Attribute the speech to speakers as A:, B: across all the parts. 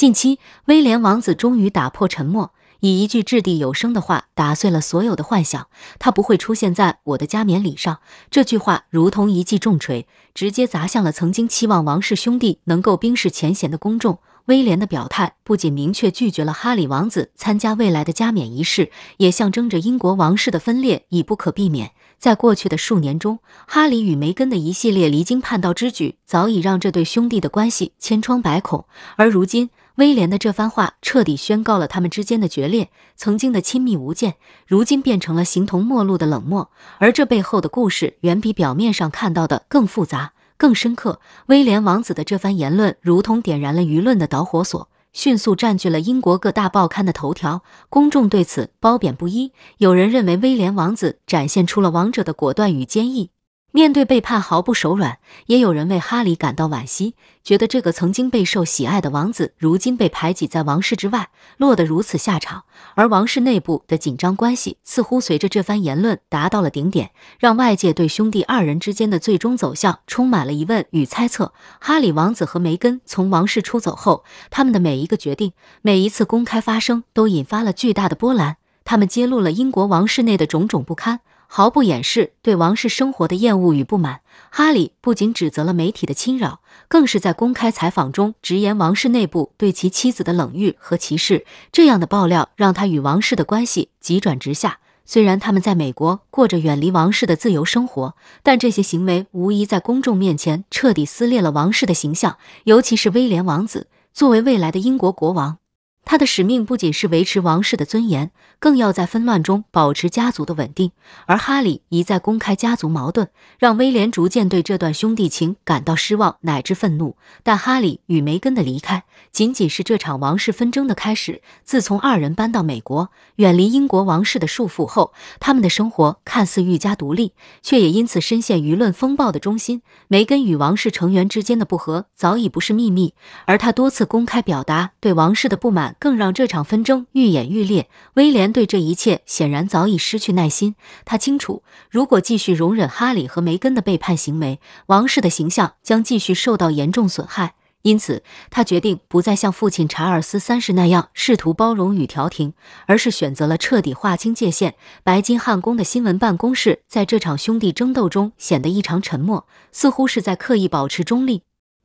A: 近期，威廉王子终于打破沉默，以一句掷地有声的话打碎了所有的幻想：他不会出现在我的加冕礼上。这句话如同一记重锤，直接砸向了曾经期望王室兄弟能够冰释前嫌的公众。威廉的表态不仅明确拒绝了哈里王子参加未来的加冕仪式，也象征着英国王室的分裂已不可避免。在过去的数年中，哈里与梅根的一系列离经叛道之举，早已让这对兄弟的关系千疮百孔。而如今，威廉的这番话彻底宣告了他们之间的决裂。曾经的亲密无间，如今变成了形同陌路的冷漠。而这背后的故事，远比表面上看到的更复杂。更深刻，威廉王子的这番言论如同点燃了舆论的导火索，迅速占据了英国各大报刊的头条。公众对此褒贬不一，有人认为威廉王子展现出了王者的果断与坚毅。面对背叛毫不手软，也有人为哈里感到惋惜，觉得这个曾经备受喜爱的王子，如今被排挤在王室之外，落得如此下场。而王室内部的紧张关系似乎随着这番言论达到了顶点，让外界对兄弟二人之间的最终走向充满了疑问与猜测。哈里王子和梅根从王室出走后，他们的每一个决定，每一次公开发声，都引发了巨大的波澜。他们揭露了英国王室内的种种不堪。毫不掩饰对王室生活的厌恶与不满，哈里不仅指责了媒体的侵扰，更是在公开采访中直言王室内部对其妻子的冷遇和歧视。这样的爆料让他与王室的关系急转直下。虽然他们在美国过着远离王室的自由生活，但这些行为无疑在公众面前彻底撕裂了王室的形象，尤其是威廉王子作为未来的英国国王。他的使命不仅是维持王室的尊严，更要在纷乱中保持家族的稳定。而哈里一再公开家族矛盾，让威廉逐渐对这段兄弟情感到失望乃至愤怒。但哈里与梅根的离开，仅仅是这场王室纷争的开始。自从二人搬到美国，远离英国王室的束缚后，他们的生活看似愈加独立，却也因此深陷舆论风暴的中心。梅根与王室成员之间的不和早已不是秘密，而他多次公开表达对王室的不满。更让这场纷争愈演愈烈。威廉对这一切显然早已失去耐心，他清楚，如果继续容忍哈里和梅根的背叛行为，王室的形象将继续受到严重损害。因此，他决定不再像父亲查尔斯三世那样试图包容与调停，而是选择了彻底划清界限。白金汉宫的新闻办公室在这场兄弟争斗中显得异常沉默，似乎是在刻意保持中立。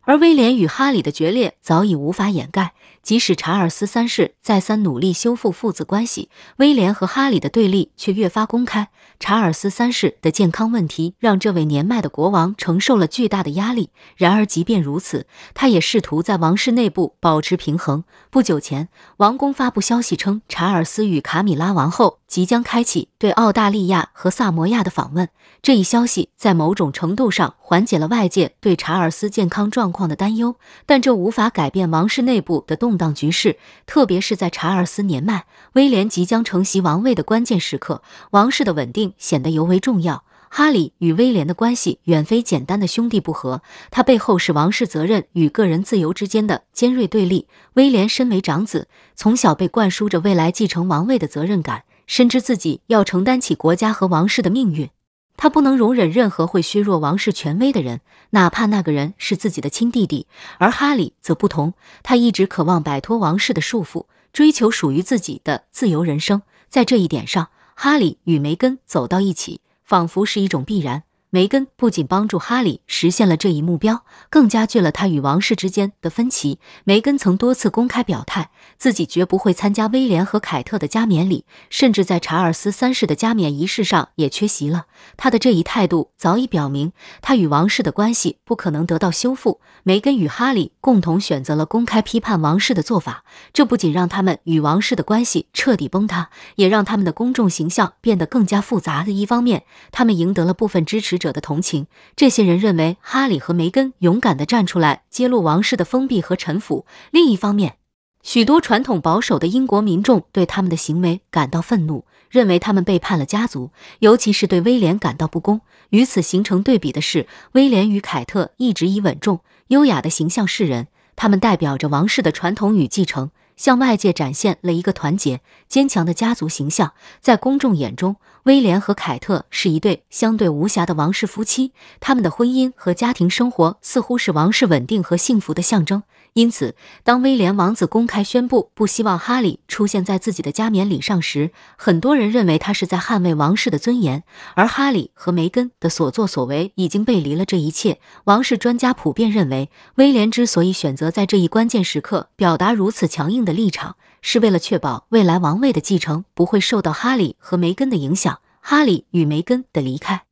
A: 而威廉与哈里的决裂早已无法掩盖，即使查尔斯三世再三努力修复父子关系，威廉和哈里的对立却越发公开。查尔斯三世的健康问题让这位年迈的国王承受了巨大的压力。然而，即便如此，他也试图在王室内部保持平衡。不久前，王宫发布消息称，查尔斯与卡米拉王后即将开启对澳大利亚和萨摩亚的访问。这一消息在某种程度上缓解了外界对查尔斯健康状。况的担忧，但这无法改变王室内部的动荡局势。特别是在查尔斯年迈、威廉即将承袭王位的关键时刻，王室的稳定显得尤为重要。哈里与威廉的关系远非简单的兄弟不和，他背后是王室责任与个人自由之间的尖锐对立。威廉身为长子，从小被灌输着未来继承王位的责任感，深知自己要承担起国家和王室的命运。他不能容忍任何会削弱王室权威的人，哪怕那个人是自己的亲弟弟。而哈里则不同，他一直渴望摆脱王室的束缚，追求属于自己的自由人生。在这一点上，哈里与梅根走到一起，仿佛是一种必然。梅根不仅帮助哈里实现了这一目标，更加剧了他与王室之间的分歧。梅根曾多次公开表态，自己绝不会参加威廉和凯特的加冕礼，甚至在查尔斯三世的加冕仪式上也缺席了。他的这一态度早已表明，他与王室的关系不可能得到修复。梅根与哈里共同选择了公开批判王室的做法，这不仅让他们与王室的关系彻底崩塌，也让他们的公众形象变得更加复杂。的一方面，他们赢得了部分支持。者的同情，这些人认为哈里和梅根勇敢的站出来揭露王室的封闭和臣腐。另一方面，许多传统保守的英国民众对他们的行为感到愤怒，认为他们背叛了家族，尤其是对威廉感到不公。与此形成对比的是，威廉与凯特一直以稳重、优雅的形象示人，他们代表着王室的传统与继承。向外界展现了一个团结坚强的家族形象。在公众眼中，威廉和凯特是一对相对无瑕的王室夫妻，他们的婚姻和家庭生活似乎是王室稳定和幸福的象征。因此，当威廉王子公开宣布不希望哈利出现在自己的加冕礼上时，很多人认为他是在捍卫王室的尊严，而哈利和梅根的所作所为已经背离了这一切。王室专家普遍认为，威廉之所以选择在这一关键时刻表达如此强硬，的立场是为了确保未来王位的继承不会受到哈里和梅根的影响。哈里与梅根的离开。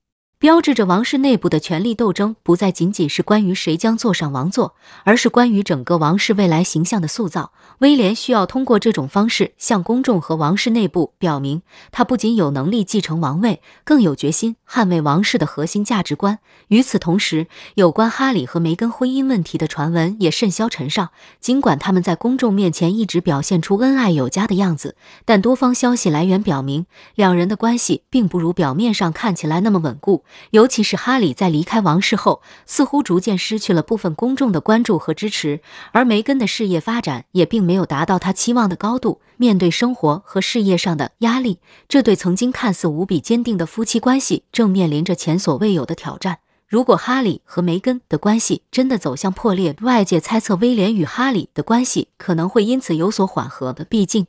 A: 标志着王室内部的权力斗争不再仅仅是关于谁将坐上王座，而是关于整个王室未来形象的塑造。威廉需要通过这种方式向公众和王室内部表明，他不仅有能力继承王位，更有决心捍卫王室的核心价值观。与此同时，有关哈里和梅根婚姻问题的传闻也甚嚣尘上。尽管他们在公众面前一直表现出恩爱有加的样子，但多方消息来源表明，两人的关系并不如表面上看起来那么稳固。尤其是哈里在离开王室后，似乎逐渐失去了部分公众的关注和支持，而梅根的事业发展也并没有达到他期望的高度。面对生活和事业上的压力，这对曾经看似无比坚定的夫妻关系正面临着前所未有的挑战。如果哈里和梅根的关系真的走向破裂，外界猜测威廉与哈里的关系可能会因此有所缓和的，毕竟。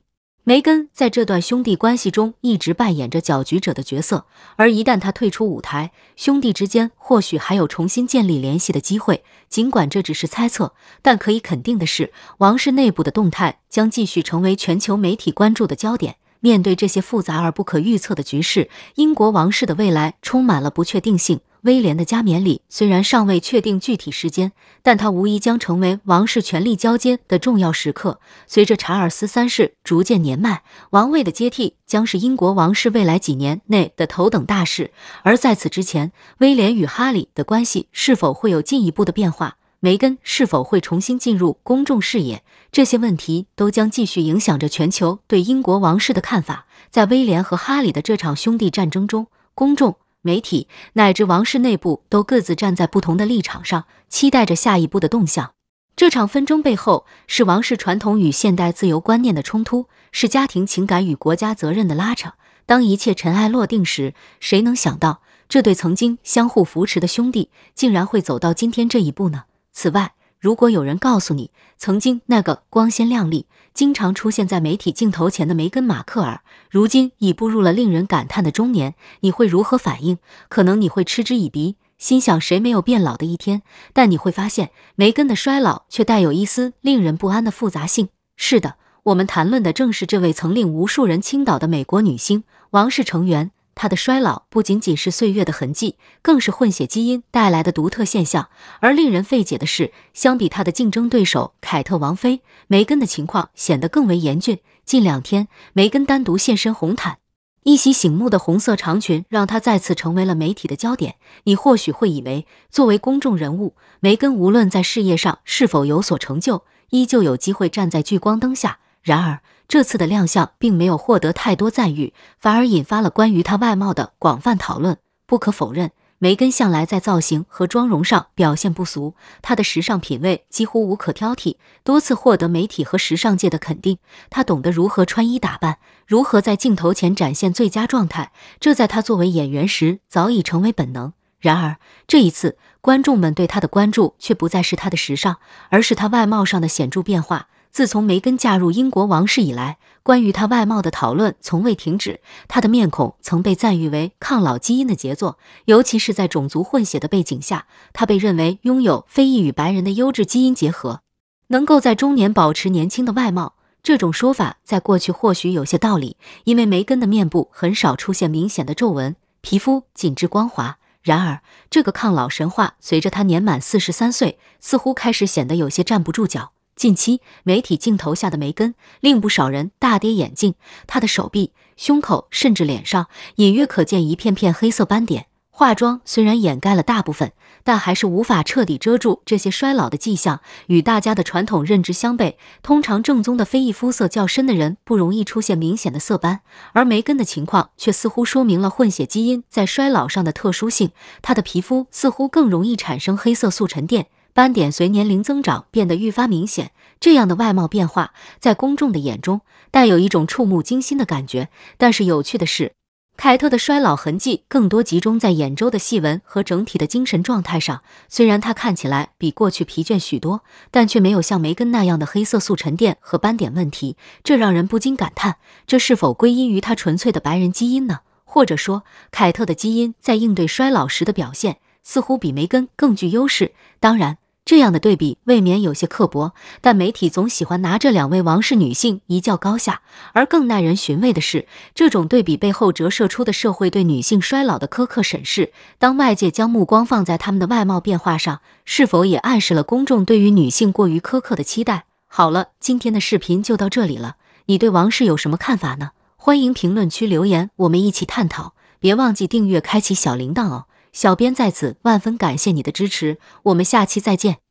A: 梅根在这段兄弟关系中一直扮演着搅局者的角色，而一旦他退出舞台，兄弟之间或许还有重新建立联系的机会。尽管这只是猜测，但可以肯定的是，王室内部的动态将继续成为全球媒体关注的焦点。面对这些复杂而不可预测的局势，英国王室的未来充满了不确定性。威廉的加冕礼虽然尚未确定具体时间，但他无疑将成为王室权力交接的重要时刻。随着查尔斯三世逐渐年迈，王位的接替将是英国王室未来几年内的头等大事。而在此之前，威廉与哈里的关系是否会有进一步的变化，梅根是否会重新进入公众视野，这些问题都将继续影响着全球对英国王室的看法。在威廉和哈里的这场兄弟战争中，公众。媒体乃至王室内部都各自站在不同的立场上，期待着下一步的动向。这场纷争背后是王室传统与现代自由观念的冲突，是家庭情感与国家责任的拉扯。当一切尘埃落定时，谁能想到这对曾经相互扶持的兄弟竟然会走到今天这一步呢？此外，如果有人告诉你，曾经那个光鲜亮丽、经常出现在媒体镜头前的梅根·马克尔，如今已步入了令人感叹的中年，你会如何反应？可能你会嗤之以鼻，心想谁没有变老的一天？但你会发现，梅根的衰老却带有一丝令人不安的复杂性。是的，我们谈论的正是这位曾令无数人倾倒的美国女星、王室成员。他的衰老不仅仅是岁月的痕迹，更是混血基因带来的独特现象。而令人费解的是，相比他的竞争对手凯特王妃，梅根的情况显得更为严峻。近两天，梅根单独现身红毯，一袭醒目的红色长裙让她再次成为了媒体的焦点。你或许会以为，作为公众人物，梅根无论在事业上是否有所成就，依旧有机会站在聚光灯下。然而，这次的亮相并没有获得太多赞誉，反而引发了关于他外貌的广泛讨论。不可否认，梅根向来在造型和妆容上表现不俗，她的时尚品味几乎无可挑剔，多次获得媒体和时尚界的肯定。她懂得如何穿衣打扮，如何在镜头前展现最佳状态，这在她作为演员时早已成为本能。然而，这一次，观众们对她的关注却不再是她的时尚，而是她外貌上的显著变化。自从梅根嫁入英国王室以来，关于她外貌的讨论从未停止。她的面孔曾被赞誉为抗老基因的杰作，尤其是在种族混血的背景下，她被认为拥有非裔与白人的优质基因结合，能够在中年保持年轻的外貌。这种说法在过去或许有些道理，因为梅根的面部很少出现明显的皱纹，皮肤紧致光滑。然而，这个抗老神话随着她年满四十三岁，似乎开始显得有些站不住脚。近期媒体镜头下的梅根令不少人大跌眼镜，她的手臂、胸口甚至脸上隐约可见一片片黑色斑点。化妆虽然掩盖了大部分，但还是无法彻底遮住这些衰老的迹象。与大家的传统认知相悖，通常正宗的非裔肤色较深的人不容易出现明显的色斑，而梅根的情况却似乎说明了混血基因在衰老上的特殊性。她的皮肤似乎更容易产生黑色素沉淀。斑点随年龄增长变得愈发明显，这样的外貌变化在公众的眼中带有一种触目惊心的感觉。但是有趣的是，凯特的衰老痕迹更多集中在眼周的细纹和整体的精神状态上。虽然她看起来比过去疲倦许多，但却没有像梅根那样的黑色素沉淀和斑点问题。这让人不禁感叹，这是否归因于她纯粹的白人基因呢？或者说，凯特的基因在应对衰老时的表现似乎比梅根更具优势？当然。这样的对比未免有些刻薄，但媒体总喜欢拿这两位王室女性一较高下。而更耐人寻味的是，这种对比背后折射出的社会对女性衰老的苛刻审视。当外界将目光放在她们的外貌变化上，是否也暗示了公众对于女性过于苛刻的期待？好了，今天的视频就到这里了。你对王室有什么看法呢？欢迎评论区留言，我们一起探讨。别忘记订阅，开启小铃铛哦。小编在此万分感谢你的支持，我们下期再见。